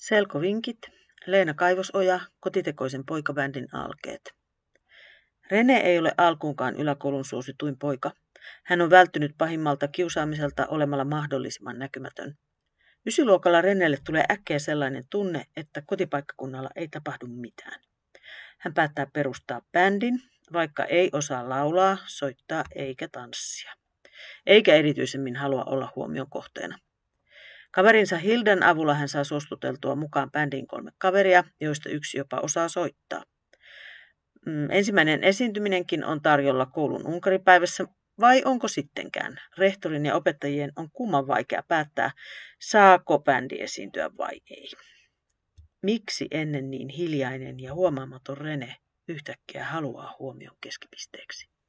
Selkovinkit, Leena Kaivosoja, kotitekoisen poikabändin alkeet. Rene ei ole alkuunkaan yläkoulun suosituin poika. Hän on välttynyt pahimmalta kiusaamiselta olemalla mahdollisimman näkymätön. Ysiluokalla Renelle tulee äkkiä sellainen tunne, että kotipaikkakunnalla ei tapahdu mitään. Hän päättää perustaa bändin, vaikka ei osaa laulaa, soittaa eikä tanssia. Eikä erityisemmin halua olla huomion kohteena. Kaverinsa Hildan avulla hän saa suostuteltua mukaan bändin kolme kaveria, joista yksi jopa osaa soittaa. Mm, ensimmäinen esiintyminenkin on tarjolla koulun unkaripäivässä, vai onko sittenkään? Rehtorin ja opettajien on kumman vaikea päättää, saako bändi esiintyä vai ei. Miksi ennen niin hiljainen ja huomaamaton Rene yhtäkkiä haluaa huomion keskipisteeksi?